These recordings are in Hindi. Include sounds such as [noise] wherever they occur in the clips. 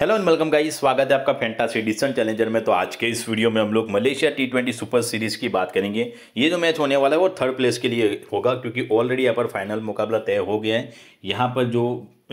हेलो एंड वेलकम गाइस स्वागत है आपका फैंटासी डिसन चैलेंजर में तो आज के इस वीडियो में हम लोग Malaysia T twenty super series की बात करेंगे ये जो मैच होने वाला है वो थर्ड प्लेस के लिए होगा क्योंकि ऑलरेडी यहाँ पर फाइनल मुकाबला तय हो गया है यहाँ पर जो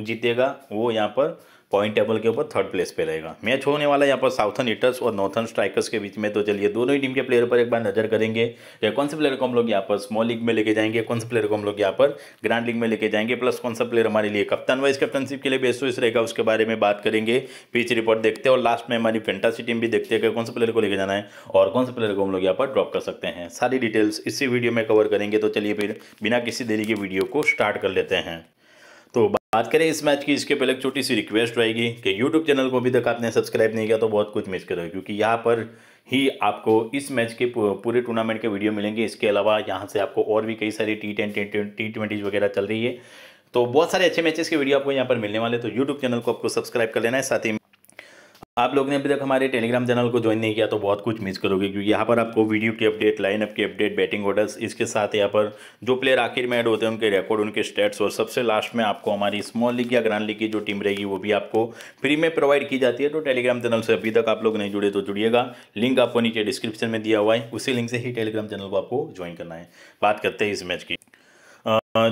जीतेगा वो यहाँ पर पॉइंट टेबल के ऊपर थर्ड प्लेस पे रहेगा मैच होने वाला यहाँ पर साउथन हिटर्स और नॉर्थन स्ट्राइकर्स के बीच में तो चलिए दोनों ही टीम के प्लेयर पर एक बार नजर करेंगे या कौन से प्लेयर को हम लोग यहाँ पर स्मॉल लीग में लेके जाएंगे कौन से प्लेयर को हम लोग यहाँ पर ग्रांड लीग में लेके जाएंगे प्लस कौन सा प्लेयर हमारे लिए कप्तान वाइज कप्तानशिप के लिए बेस्ट चॉइस रहेगा उसके बारे में बात करेंगे पिच रिपोर्ट देखते और लास्ट में हमारी फेंटासी टीम भी देखते हैं कि कौन से प्लेयर को लेके जाना है और कौन से प्लेयर को हम लोग यहाँ पर ड्रॉप कर सकते हैं सारी डिटेल्स इसी वीडियो में कवर करेंगे तो चलिए फिर बिना किसी देरी के वीडियो को स्टार्ट कर लेते हैं बात करें इस मैच की इसके पहले एक छोटी सी रिक्वेस्ट रहेगी कि यूट्यूब चैनल को अभी तक आपने सब्सक्राइब नहीं किया तो बहुत कुछ मिस करोगे क्योंकि यहाँ पर ही आपको इस मैच के पूरे टूर्नामेंट के वीडियो मिलेंगे इसके अलावा यहाँ से आपको और भी कई सारी टी टेन टी ट्वेंटीज वगैरह चल रही है तो बहुत सारे अच्छे मैचेस के वीडियो आपको यहाँ पर मिलने वाले तो यूट्यूब चैनल को आपको सब्सक्राइब कर लेना है साथ ही आप लोग ने अभी तक हमारे टेलीग्राम चैनल को ज्वाइन नहीं किया तो बहुत कुछ मिस करोगे क्योंकि यहाँ पर आपको वीडियो की अपडेट लाइनअप की अपडेट बैटिंग ऑर्डर्स इसके साथ यहाँ पर जो प्लेयर आखिर में ऐड होते हैं उनके रिकॉर्ड उनके स्टेट्स और सबसे लास्ट में आपको हमारी स्मॉल लीग या ग्रांड लीग की जो टीम रहेगी वो भी आपको फ्री में प्रोवाइड की जाती है तो टेलीग्राम चैनल से अभी तक आप लोग नहीं जुड़े तो जुड़िएगा लिंक आपको नीचे डिस्क्रिप्शन में दिया हुआ है उसी लिंक से ही टेलीग्राम चैनल को आपको ज्वाइन करना है बात करते हैं इस मैच की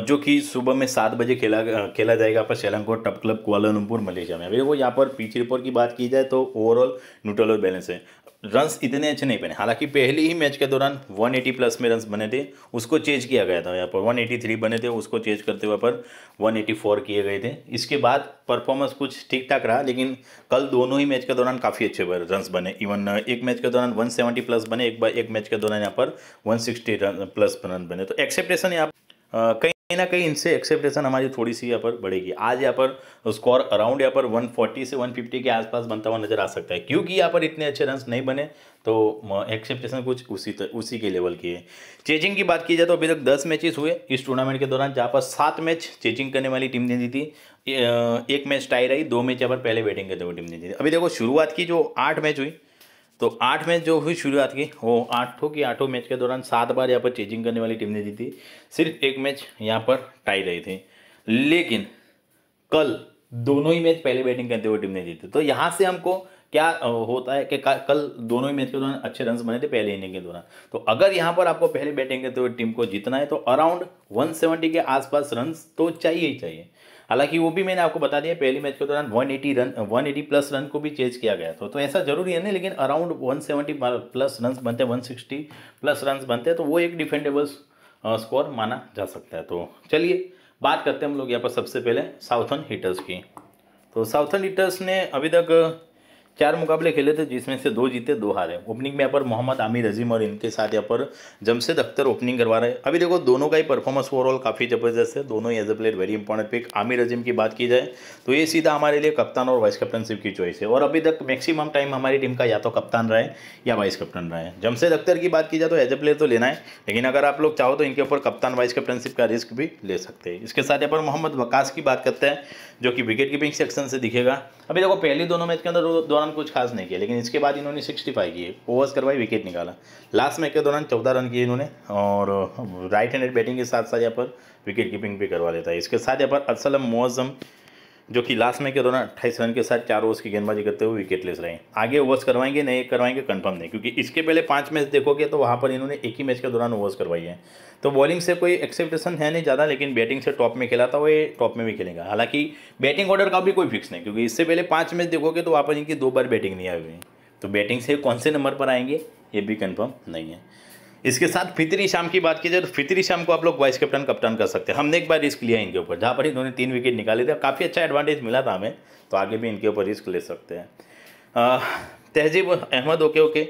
जो कि सुबह में सात बजे खेला खेला जाएगा पर Selangor turf club Kuala Lumpur Malaysia में अभी देखो यहाँ पर पिच रिपोर्ट की बात की जाए तो ओवरऑल न्यूट्रल और बैलेंस है रन्स इतने अच्छे नहीं बने हालांकि पहले ही मैच के दौरान 180 प्लस में रन्स बने थे उसको चेंज किया गया था यहाँ पर 183 बने थे उसको चेंज करते हुए पर 184 किए गए थे इसके बाद परफॉर्मेंस कुछ ठीक ठाक रहा लेकिन कल दोनों ही मैच के दौरान काफ़ी अच्छे रन्स बने इवन एक मैच के दौरान वन प्लस बने एक बार एक मैच के दौरान यहाँ पर वन रन प्लस रन बने तो एक्सेप्टेशन यहाँ कई कहीं ना कहीं इनसे एक्सेप्टेशन हमारी थोड़ी सी यहाँ पर बढ़ेगी आज यहाँ पर स्कोर अराउंड यहाँ पर 140 से 150 के आसपास बनता हुआ नजर आ सकता है क्योंकि यहाँ पर इतने अच्छे रन नहीं बने तो एक्सेप्टेशन कुछ उसी तर, उसी के लेवल की है चेजिंग की बात की जाए तो अभी तक 10 मैचेस हुए इस टूर्नामेंट के दौरान जहाँ पर सात मैच चेजिंग करने वाली टीम ने थी एक मैच टाई रही दो मैच यहाँ पर पहले बैटिंग करते हुए टीम ने थी अभी देखो शुरुआत की जो आठ मैच हुई तो आठ मैच जो हुई शुरुआत की वो आठों की आठों मैच के दौरान सात बार यहाँ पर चेंजिंग करने वाली टीम ने जीती सिर्फ एक मैच यहाँ पर टाई रही थी लेकिन कल दोनों ही मैच पहले बैटिंग करते हुए टीम ने जीती तो यहाँ से हमको क्या होता है कि कल दोनों ही मैच के दौरान अच्छे रन बने थे पहले इनिंग के दौरान तो अगर यहाँ पर आपको पहले बैटिंग करते हुए टीम को जीतना है तो अराउंड 170 के आसपास रन तो चाहिए ही चाहिए हालांकि वो भी मैंने आपको बता दिया पहली मैच के दौरान one eighty run one eighty plus run को भी चेज किया गया था तो, तो ऐसा जरूरी है ना लेकिन around one seventy plus run बनते हैं वन सिक्सटी प्लस रन बनते हैं तो वो एक डिफेंडेबल स्कोर माना जा सकता है तो चलिए बात करते हैं हम लोग यहाँ पर सबसे पहले साउथन हीटर्स की तो साउथन हीटर्स ने अभी तक चार मुकाबले खेले थे जिसमें से दो जीते दो हारे ओपनिंग में यहाँ पर मोहम्मद आमिर अजीम और इनके साथ यहाँ पर जमशेद अख्तर ओपनिंग करवा रहे हैं अभी देखो दोनों का ही परफॉर्मेंस ओवरऑल काफ़ी ज़बरदस्त है दोनों ही as a player very important pick Aamir Azeem की बात की जाए तो ये सीधा हमारे लिए कप्तान और वाइस कैप्टनशिप की चॉइस है और अभी तक मैक्सिमम टाइम हमारी टीम का या तो कप्तान रहे या वाइस कप्टन रहे जमशेद अख्तर की बात की जाए तो एज ए प्लेयर तो लेना है लेकिन अगर आप लोग चाहो तो इनके ऊपर कप्तान वाइस कप्टनशिप का रिस्क भी ले सकते हैं इसके साथ यहाँ पर मोहम्मद वकास की बात करते हैं जो कि विकेट कीपिंग सेक्शन से दिखेगा अभी देखो पहले दोनों मैच के अंदर दोनों दौरान कुछ खास नहीं किया लेकिन इसके बाद इन्होंने सिक्सटी फाइव किए ओवर्स करवाई विकेट निकाला लास्ट मैच के दौरान चौदह रन किए इन्होंने और राइट हैंडेड बैटिंग के साथ साथ यहाँ पर विकेट कीपिंग भी करवा लेता है इसके साथ यहाँ पर असलम मौजम जो कि लास्ट में के दौरान अट्ठाईस रन के साथ चार ओवर्स की गेंदबाजी करते हुए विकेट लेस रहे आगे ओवर्स करवाएंगे नहीं करवाएंगे कंफर्म नहीं क्योंकि इसके पहले पाँच मैच देखोगे तो वहाँ पर इन्होंने एक ही मैच के दौरान ओवर्स करवाई है तो बॉलिंग से कोई एक्सेप्टेशन है नहीं ज़्यादा लेकिन बैटिंग से टॉप में खेला था वो टॉप में भी खेलेगा हालांकि बैटिंग ऑर्डर का भी कोई फिक्स नहीं क्योंकि इससे पहले पाँच मैच देखोगे तो वहाँ पर इनकी दो बार बैटिंग नहीं आई हुई तो बैटिंग से कौन से नंबर पर आएंगे ये भी कन्फर्म नहीं है इसके साथ फितरी शाम की बात की जाए तो फितरी शाम को आप लोग वाइस कैप्टन कप्तान कर सकते हैं हमने एक बार रिस्क लिया इनके ऊपर जहाँ पर इन्होंने तीन विकेट निकाले थे काफ़ी अच्छा एडवांटेज मिला था हमें तो आगे भी इनके ऊपर रिस्क ले सकते हैं तहजीब अहमद ओके ओके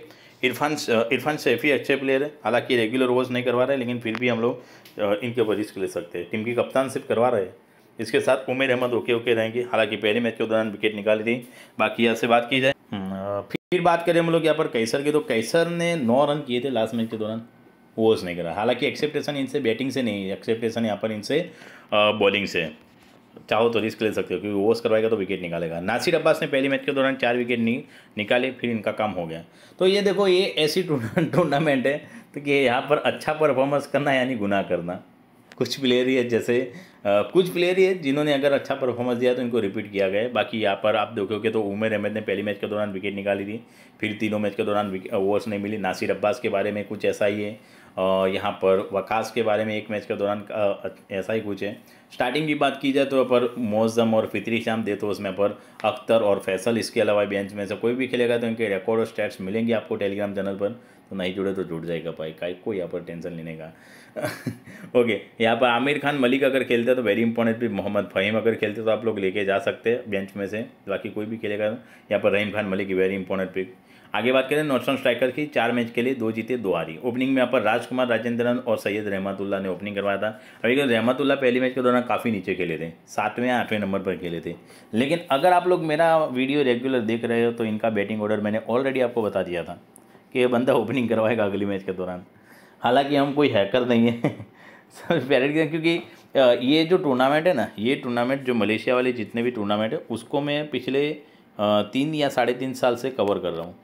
इरफान इरफान शैफी अच्छे प्लेयर है हालांकि रेगुलर वोज नहीं करवा रहे लेकिन फिर भी हम लोग इनके ऊपर रिस्क ले सकते हैं टीम की कप्तान सिर्फ करवा रहे हैं इसके साथ उमेर अहमद ओके ओके रहेंगे हालांकि पहले मैच के दौरान विकेट निकाली थी बाकी यहाँ से बात की जाए हम्म, फिर बात करें हम लोग यहाँ पर कैसर की तो कैसर ने नौ रन किए थे लास्ट मैच के दौरान वो नहीं करा हालांकि एक्सेप्टेशन इनसे बैटिंग से नहीं एक्सेप्टेशन यहाँ पर इनसे बॉलिंग से चाहो तो रिस्क ले सकते हो क्योंकि ओवर्स करवाएगा तो विकेट निकालेगा नासिर अब्बास ने पहले मैच के दौरान चार विकेट नहीं निकाले फिर इनका काम हो गया तो ये देखो ये ऐसी टूर्नामेंट है तो कि यहाँ पर अच्छा परफॉर्मेंस करना यानी गुना करना कुछ प्लेयर ही है जैसे आ, कुछ प्लेयर ही है जिन्होंने अगर अच्छा परफॉर्मेंस दिया तो इनको रिपीट किया गया बाकी यहाँ पर आप देखोगे तो उमेर अहमद ने पहली मैच के दौरान विकेट निकाली थी फिर तीनों मैच के दौरान ओवर्स नहीं मिली नासिर अब्बास के बारे में कुछ ऐसा ही है यहाँ पर वकास के बारे में एक मैच के दौरान ऐसा ही कुछ है स्टार्टिंग की बात की जाए तो पर मौजम और फितरी शाम दे तो उसमें पर अख्तर और फैसल इसके अलावा बेंच में से कोई भी खेलेगा तो इनके रिकॉर्ड और स्टैट्स मिलेंगे आपको टेलीग्राम चैनल पर तो नहीं जुड़े तो जुड़ जाएगा भाई का कोई यहाँ पर टेंशन लेने का ओके [laughs] यहाँ पर आमिर खान मलिक अगर खेलते तो वेरी इंपॉर्टेंट भी मोहम्मद फहीम अगर खेलते तो आप लोग लेके जा सकते हैं बेंच में से बाकी कोई भी खेलेगा तो। यहाँ पर Rahim Khan Malik very important pick आगे बात करें नॉर्थन स्ट्राइकर की चार मैच के लिए दो जीते दो हारी ओपनिंग में यहाँ पर राजकुमार राजेंद्रन और सैयद रहमतुल्ला ने ओपनिंग करवाया था अभी रहमतुल्ला पहली मैच के दौरान काफ़ी नीचे खेले थे सातवें आठवें नंबर पर खेले थे लेकिन अगर आप लोग मेरा वीडियो रेगुलर देख रहे हो तो इनका बैटिंग ऑर्डर मैंने ऑलरेडी आपको बता दिया था कि ये बंदा ओपनिंग करवाएगा अगली मैच के दौरान हालाँकि हम कोई हैकर नहीं है पैरेट [laughs] क्योंकि ये जो टूर्नामेंट है ना ये टूर्नामेंट जो मलेशिया वाले जितने भी टूर्नामेंट है उसको मैं पिछले तीन या साढ़े तीन साल से कवर कर रहा हूँ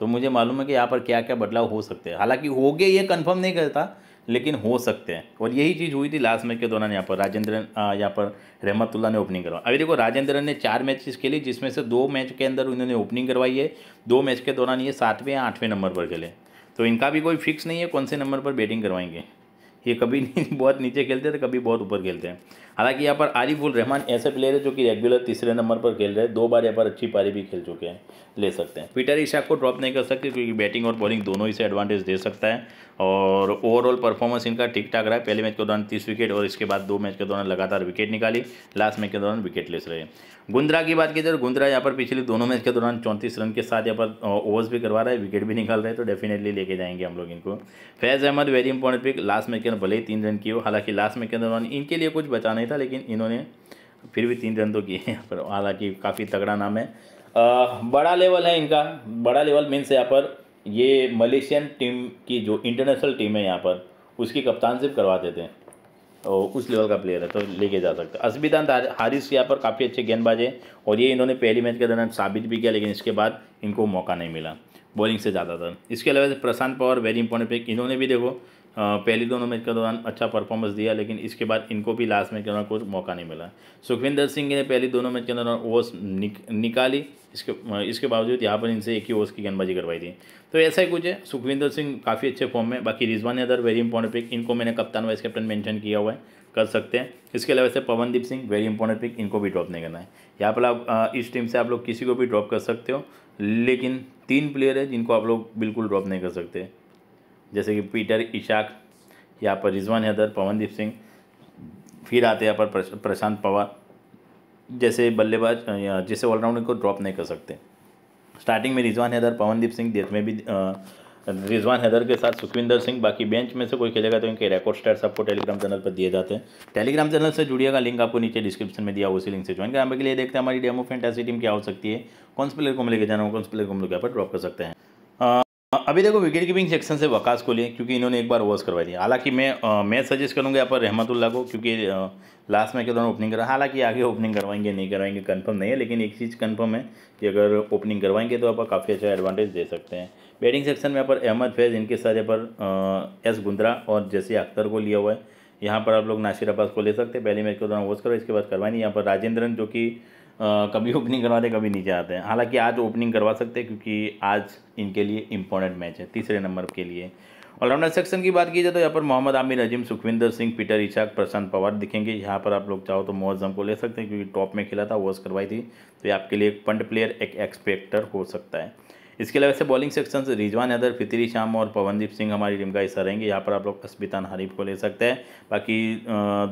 तो मुझे मालूम है कि यहाँ पर क्या क्या बदलाव हो सकते हैं हालांकि हो गए ये कंफर्म नहीं करता लेकिन हो सकते हैं और यही चीज़ हुई थी लास्ट मैच के दौरान यहाँ पर राजेंद्रन यहाँ पर रहमतुल्ला ने ओपनिंग करवाई अभी देखो राजेंद्रन ने चार मैचेस खेली जिसमें से दो मैच के अंदर उन्होंने ओपनिंग करवाई है दो मैच के दौरान ये सातवें या आठवें नंबर पर खेले तो इनका भी कोई फिक्स नहीं है कौन से नंबर पर बैटिंग करवाएंगे ये कभी [laughs] नहीं बहुत नीचे खेलते थे तो कभी बहुत ऊपर खेलते हैं हालांकि यहाँ पर आरिफुल रहमान ऐसे प्लेयर है जो कि रेगुलर तीसरे नंबर पर खेल रहे हैं दो बार यहाँ पर अच्छी पारी भी खेल चुके हैं ले सकते हैं पीटर ईशा को ड्रॉप नहीं कर सकते क्योंकि बैटिंग और बॉलिंग दोनों ही से एडवांटेज दे सकता है और ओवरऑल परफॉर्मेंस इनका ठीक ठाक रहा पहले मैच के दौरान तीस विकेट और इसके बाद दो मैच के दौरान लगातार विकेट निकाली लास्ट मैच के दौरान विकेट लेस रहे गुंद्रा की बात की जाए गुंद्रा यहाँ पर पिछले दोनों मैच के दौरान चौंतीस रन के साथ यहाँ पर ओवर्स भी करवा रहा है विकेट भी निकाल रहे हैं तो डेफिनेटली लेके जाएंगे हम लोग इनको Faiz Ahmed very important pick last match के अंदर भले ही तीन रन किए हो हालांकि लास्ट मैच के दौरान इनके लिए कुछ बचा नहीं था लेकिन इन्होंने फिर भी तीन रन तो किए यहाँ पर हालांकि काफ़ी तगड़ा नाम है आ, बड़ा लेवल है इनका बड़ा लेवल मीन्स यहाँ पर ये मलेशियन टीम की जो इंटरनेशनल टीम है यहाँ पर उसकी कप्तानशिप करवा देते हैं और उस लेवल का प्लेयर है तो लेके जा सकते हैं असबिदान हारिस यहाँ पर काफ़ी अच्छे गेंदबाज है और ये इन्होंने पहली मैच के दौरान साबित भी किया लेकिन इसके बाद इनको मौका नहीं मिला बॉलिंग से ज़्यादातर इसके अलावा Prashant Pawar very important pick इन्होंने भी देखो पहली दोनों मैच के दौरान अच्छा परफॉर्मेंस दिया लेकिन इसके बाद इनको भी लास्ट मैच के दौरान कोई मौका नहीं मिला सुखविंदर सिंह ने पहली दोनों मैच के दौरान ओवर्स निक, निकाली इसके इसके बावजूद यहाँ पर इनसे एक ही ओवर्स की गेंदबाजी करवाई थी तो ऐसा ही कुछ है सुखविंदर सिंह काफ़ी अच्छे फॉर्म में बाकी Rizwan Haider very important pick इनको मैंने कप्तान वाइस कैप्टन मैंशन किया हुआ है कर सकते हैं इसके अलावा से Pawandeep Singh very important pick इनको भी ड्रॉप नहीं करना है यहाँ पर आप इस टीम से आप लोग किसी को भी ड्रॉप कर सकते हो लेकिन तीन प्लेयर है जिनको आप लोग बिल्कुल ड्रॉप नहीं कर सकते जैसे कि पीटर इशाक यहाँ पर रिजवान हैदर पवनदीप सिंह फिर आते यहाँ पर प्रशांत पवार जैसे बल्लेबाज जैसे ऑलराउंडर को ड्रॉप नहीं कर सकते स्टार्टिंग में रिजवान हैदर पवनदीप सिंह डेथ में भी रिजवान हैदर के साथ सुखविंदर सिंह बाकी बेंच में से कोई खेलेगा तो इनके रिकॉर्ड स्टार्स आपको टेलीग्राम चैनल पर दिए जाते हैं टेलीग्राम चैनल से जुड़िएगा लिंक आपको नीचे डिस्क्रिप्शन में दिया उसी लिंक से ज्वाइन कराने के लिए देखते हैं हमारी डेमो फैंटासी टीम क्या हो सकती है कौन से प्लेयर को हम लेके जाना हो कौन से प्लेयर को हम लोग यहाँ पर ड्रॉप कर सकते हैं अभी देखो विकेट कीपिंग सेक्शन से वकास को लिए क्योंकि इन्होंने एक बार ओवर्स करवा दिया हालांकि मैं मैं सजेस्ट करूँगा यहाँ पर रहमतुल्ला को क्योंकि लास्ट मैच के दौरान ओपनिंग करा हालांकि आगे ओपनिंग करवाएंगे नहीं करवाएंगे कंफर्म नहीं है लेकिन एक चीज़ कंफर्म है कि अगर ओपनिंग करवाएंगे तो आप काफ़ी अच्छा एडवांटेज दे सकते हैं बैटिंग सेक्शन में यहाँ पर अहमद फैज़ इनके साथ यहाँ पर एस गुंद्रा और जैसी अख्तर को लिया हुआ है यहाँ पर आप लोग नासिर अब्बास को ले सकते हैं पहले मैच के दौरान ओवर्स करो इसके बाद करवाएंगे यहाँ पर राजेंद्रन जो कि कभी ओपनिंग करवाते कभी नीचे आते हैं हालांकि आज ओपनिंग करवा सकते हैं क्योंकि आज इनके लिए इम्पोर्टेंट मैच है तीसरे नंबर के लिए ऑलराउंडर सेक्शन की बात की जाए तो यहाँ पर मोहम्मद आमिर अजीम सुखविंदर सिंह पीटर इशाक प्रशांत पवार दिखेंगे यहाँ पर आप लोग चाहो तो मोहजम को ले सकते हैं क्योंकि टॉप में खेला था वॉस करवाई थी तो ये आपके लिए एक पंड प्लेयर एक एक्सपेक्टर हो सकता है इसके अलावा से बॉलिंग सेक्शन से रिजवान यादव फितरी शाम और पवनदीप सिंह हमारी टीम का हिस्सा रहेंगे यहाँ पर आप लोग अस्बितान हरीफ को ले सकते हैं बाकी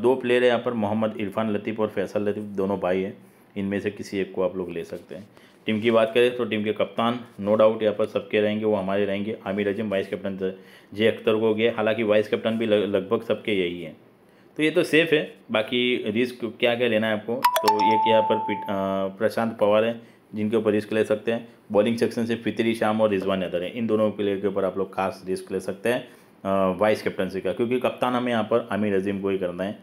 दो प्लेयर है यहाँ पर मोहम्मद इरफान लतीफ़ और फैसल लतीफ़ दोनों भाई हैं इनमें से किसी एक को आप लोग ले सकते हैं टीम की बात करें तो टीम के कप्तान नो डाउट यहाँ पर सबके रहेंगे वो हमारे रहेंगे Aamir Azeem vice captain J Akhtar को गए हालांकि वाइस कैप्टन भी लगभग सबके यही हैं तो ये तो सेफ़ है बाकी रिस्क क्या क्या लेना है आपको तो एक यहाँ पर प्रशांत पवार हैं जिनके ऊपर रिस्क ले सकते हैं बॉलिंग सेक्शन से फितरी शाम और रिजवान नदर हैं इन दोनों प्लेयर के ऊपर आप लोग खास रिस्क ले सकते हैं वाइस कैप्टनसी का क्योंकि कप्तान हमें यहाँ पर आमिर अजीम को ही करना है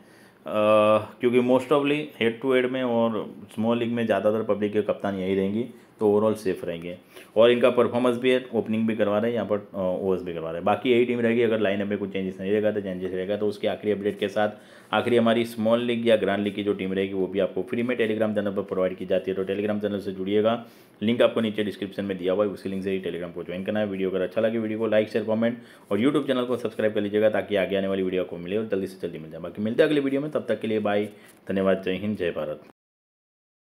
क्योंकि मोस्ट ऑफली हेड टू हेड में और स्मॉल लीग में ज़्यादातर पब्लिक के कप्तान यही रहेंगी तो ओवरऑल सेफ रहेंगे और इनका परफॉर्मेंस भी है ओपनिंग भी करवा रहे हैं यहाँ पर ओवर्स भी करवा रहे हैं बाकी यही टीम रहेगी अगर लाइनअप में कुछ चेंजेस नहीं रहेगा तो चेंजेस रहेगा तो उसके आखिरी अपडेट के साथ आखिरी हमारी स्मॉल लीग या ग्रांड लीग की जो टीम रहेगी वो भी आपको फ्री में टेलीग्राम चैनल पर प्रोवाइड की जाती है तो टेलीग्राम चैनल से जुड़िएगा लिंक आपको नीचे डिस्क्रिप्शन में दिया हुआ है उसी लिंक से ही टेलीग्राम को ज्वाइन करना है वीडियो अगर अच्छा लगे वीडियो को लाइक शेयर कमेंट और यूट्यूब चैनल को सब्सक्राइब कर लीजिएगा ताकि आगे आने वाली वीडियो आपको मिले और जल्दी से जल्दी मिल जाए बाकी मिलते हैं अगले वीडियो में तब तक के लिए बाय धन्यवाद जय हिंद जय भारत